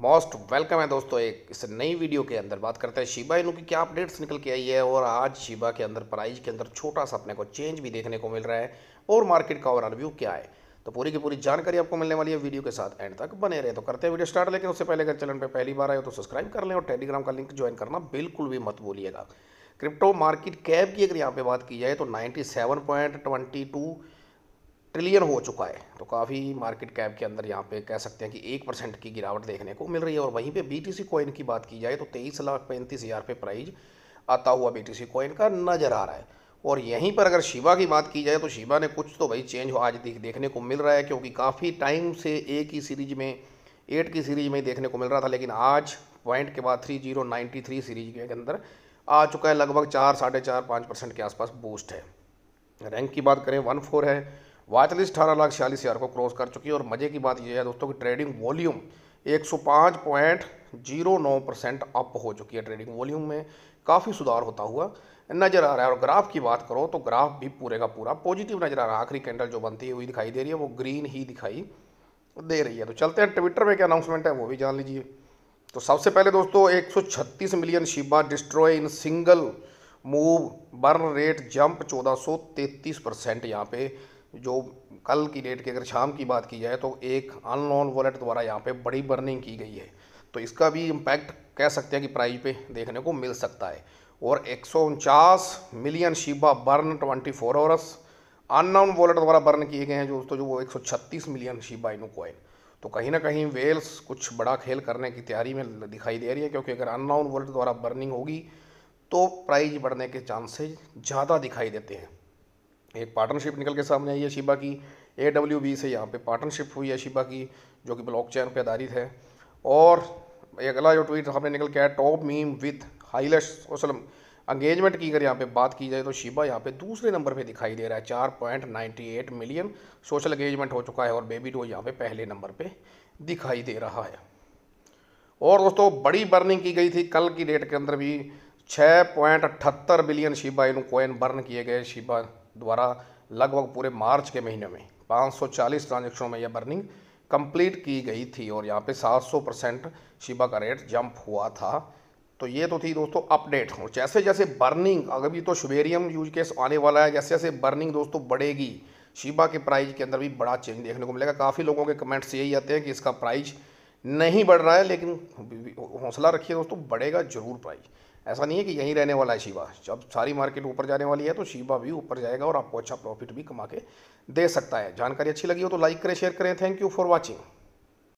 most welcome है दोस्तों एक इस नई वीडियो के अंदर बात करते हैं शिबा इनू की क्या अपडेट्स निकल के आई है और आज शिबा के अंदर प्राइज के अंदर छोटा सा अपने को चेंज भी देखने को मिल रहा है और मार्केट का ओवरऑल व्यू क्या है तो पूरी की पूरी जानकारी आपको मिलने वाली है वीडियो के साथ एंड तक बने रहे तो करते हैं वीडियो स्टार्ट लेकिन उससे पहले अगर चैनल पर पहली बार आए तो सब्सक्राइब कर लें और टेलीग्राम का लिंक ज्वाइन करना बिल्कुल भी मत भूलिएगा क्रिप्टो मार्केट कैब की अगर यहाँ पर बात की जाए तो नाइन्टी ट्रिलियन हो चुका है तो काफ़ी मार्केट कैप के अंदर यहाँ पे कह सकते हैं कि एक परसेंट की गिरावट देखने को मिल रही है और वहीं पे बीटीसी कॉइन की बात की जाए तो तेईस लाख पैंतीस हज़ार पे प्राइज आता हुआ बीटीसी कॉइन का नज़र आ रहा है और यहीं पर अगर शिवा की बात की जाए तो शिवा ने कुछ तो भाई चेंज आज देखने को मिल रहा है क्योंकि काफ़ी टाइम से ए की सीरीज में एट की सीरीज में देखने को मिल रहा था लेकिन आज पॉइंट के बाद three zero ninety three series के अंदर आ चुका है लगभग चार साढ़े चार पाँच परसेंट के आसपास बूस्ट है रैंक की बात करें वन फोर है वाच अठारह लाख छियालीस हज़ार को क्रॉस कर चुकी है और मज़े की बात यह है दोस्तों कि ट्रेडिंग वॉल्यूम एक सौ पाँच पॉइंट जीरो नौ परसेंट अप हो चुकी है ट्रेडिंग वॉल्यूम में काफ़ी सुधार होता हुआ नज़र आ रहा है और ग्राफ की बात करो तो ग्राफ भी पूरे का पूरा पॉजिटिव नज़र आ रहा है आखिरी कैंडल जो बनती हुई दिखाई दे रही है वो ग्रीन ही दिखाई दे रही है तो चलते हैं ट्विटर में क्या अनाउंसमेंट है वो भी जान लीजिए तो सबसे पहले दोस्तों 136 million Shiba destroy in single move burn rate jump चौदह सौ तैतीस परसेंट यहाँ पे जो कल की डेट की अगर शाम की बात की जाए तो एक अनलोन वॉलेट द्वारा यहाँ पे बड़ी बर्निंग की गई है तो इसका भी इम्पैक्ट कह सकते हैं कि प्राइस पे देखने को मिल सकता है और एक million Shiba burn 24 four hours unknown wallet द्वारा बर्न किए गए हैं जो दोस्तों जो वो एक मिलियन शिबा इनू कॉइन तो कहीं ना कहीं वेल्स कुछ बड़ा खेल करने की तैयारी में दिखाई दे रही है क्योंकि अगर अननाउन वॉलेट द्वारा बर्निंग होगी तो प्राइज बढ़ने के चांसेज ज़्यादा दिखाई देते हैं एक पार्टनरशिप निकल के सामने आई है शिबा की ए डब्ल्यू बी से यहाँ पे पार्टनरशिप हुई है शिबा की जो कि ब्लॉक चैन पर आधारित है और एक अगला जो ट्वीट हमने निकल के आया टॉप मीम विथ हाईलेश वसलम अंगेजमेंट की अगर यहाँ पे बात की जाए तो शिबा यहाँ पे दूसरे नंबर पे दिखाई दे रहा है चार point ninety eight million social engagement हो चुका है और बेबी डो यहाँ पे पहले नंबर पे दिखाई दे रहा है और दोस्तों बड़ी बर्निंग की गई थी कल की डेट के अंदर भी छः पॉइंट अठहत्तर billion Shiba in coin burn किए गए शिबा द्वारा लगभग पूरे मार्च के महीने में 540 ट्रांजेक्शनों में यह बर्निंग कंप्लीट की गई थी और यहाँ पे 700 परसेंट शिबा का रेट जंप हुआ था तो ये तो थी दोस्तों अपडेट हो जैसे जैसे बर्निंग अगर भी तो शुबेरियम यूज केस आने वाला है जैसे जैसे बर्निंग दोस्तों बढ़ेगी शिबा के प्राइस के अंदर भी बड़ा चेंज देखने को मिलेगा काफ़ी लोगों के कमेंट्स यही आते हैं कि इसका प्राइस नहीं बढ़ रहा है लेकिन हौसला रखिए दोस्तों बढ़ेगा जरूर प्राइस ऐसा नहीं है कि यहीं रहने वाला है शिवा जब सारी मार्केट ऊपर जाने वाली है तो शिवा भी ऊपर जाएगा और आपको अच्छा प्रॉफिट भी कमा के दे सकता है जानकारी अच्छी लगी हो तो लाइक करें शेयर करें थैंक यू फॉर वॉचिंग